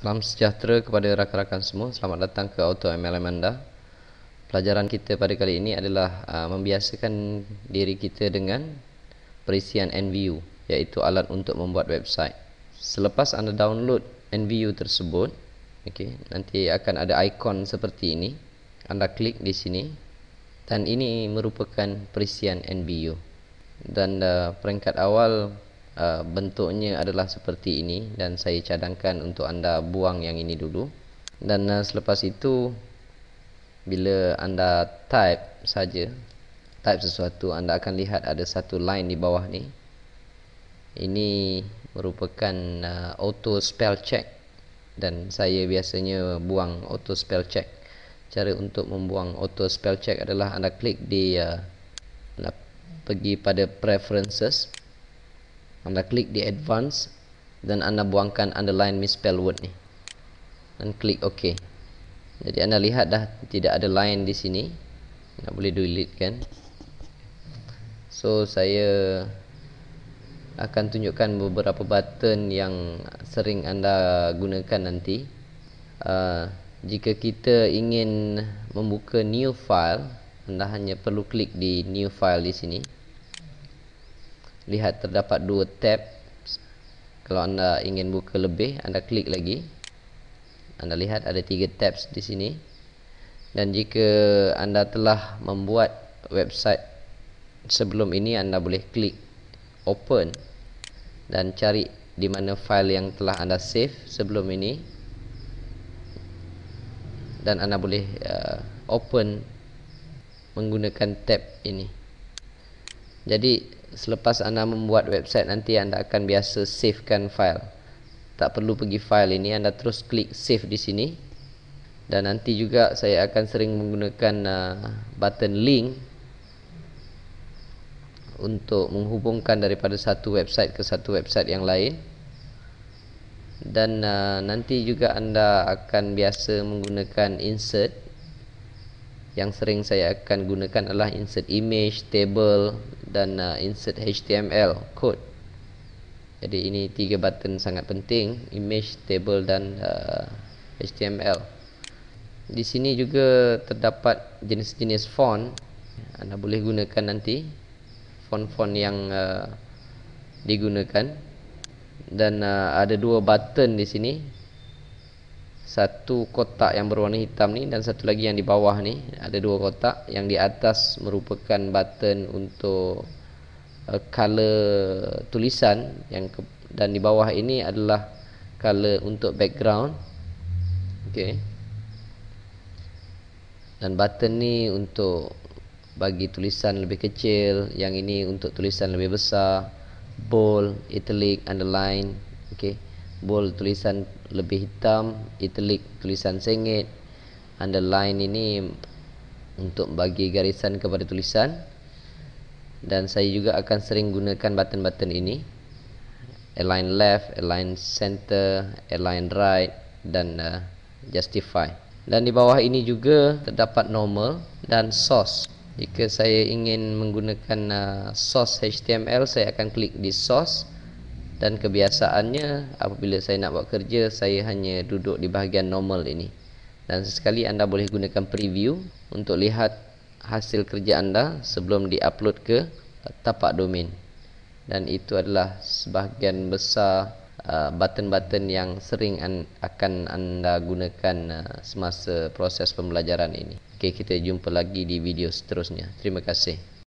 Salam sejahtera kepada rakan-rakan semua. Selamat datang ke Auto MLM anda. Pelajaran kita pada kali ini adalah uh, membiasakan diri kita dengan perisian NVU iaitu alat untuk membuat website. Selepas anda download NVU tersebut, okey, nanti akan ada ikon seperti ini. Anda klik di sini dan ini merupakan perisian NVU. Dan uh, peringkat awal Uh, bentuknya adalah seperti ini dan saya cadangkan untuk anda buang yang ini dulu dan uh, selepas itu bila anda type saja type sesuatu anda akan lihat ada satu line di bawah ni ini merupakan uh, auto spell check dan saya biasanya buang auto spell check cara untuk membuang auto spell check adalah anda klik di uh, anda pergi pada preferences anda klik di advance dan anda buangkan underline misspell word ni. Dan klik OK. Jadi anda lihat dah tidak ada line di sini. Tak boleh delete kan. So saya akan tunjukkan beberapa button yang sering anda gunakan nanti. Uh, jika kita ingin membuka new file, anda hanya perlu klik di new file di sini lihat terdapat dua tab kalau anda ingin buka lebih anda klik lagi anda lihat ada tiga tabs di sini dan jika anda telah membuat website sebelum ini anda boleh klik open dan cari di mana file yang telah anda save sebelum ini dan anda boleh uh, open menggunakan tab ini jadi selepas anda membuat website nanti anda akan biasa savekan file tak perlu pergi file ini anda terus klik save di sini dan nanti juga saya akan sering menggunakan uh, button link untuk menghubungkan daripada satu website ke satu website yang lain dan uh, nanti juga anda akan biasa menggunakan insert yang sering saya akan gunakan adalah insert image, table dan uh, insert html code jadi ini tiga button sangat penting image, table dan uh, html di sini juga terdapat jenis-jenis font anda boleh gunakan nanti font-font yang uh, digunakan dan uh, ada dua button di sini satu kotak yang berwarna hitam ni dan satu lagi yang di bawah ni ada dua kotak yang di atas merupakan button untuk uh, color tulisan yang ke, dan di bawah ini adalah color untuk background okey dan button ni untuk bagi tulisan lebih kecil yang ini untuk tulisan lebih besar bold italic underline okey bold tulisan lebih hitam italic tulisan sengit underline ini untuk bagi garisan kepada tulisan dan saya juga akan sering gunakan button-button ini align left, align center, align right dan uh, justify dan di bawah ini juga terdapat normal dan source jika saya ingin menggunakan uh, source html saya akan klik di source dan kebiasaannya apabila saya nak buat kerja saya hanya duduk di bahagian normal ini dan sesekali anda boleh gunakan preview untuk lihat hasil kerja anda sebelum di upload ke tapak domain dan itu adalah sebahagian besar uh, button-button uh, yang sering an- akan anda gunakan uh, semasa proses pembelajaran ini. Okey, kita jumpa lagi di video seterusnya. Terima kasih.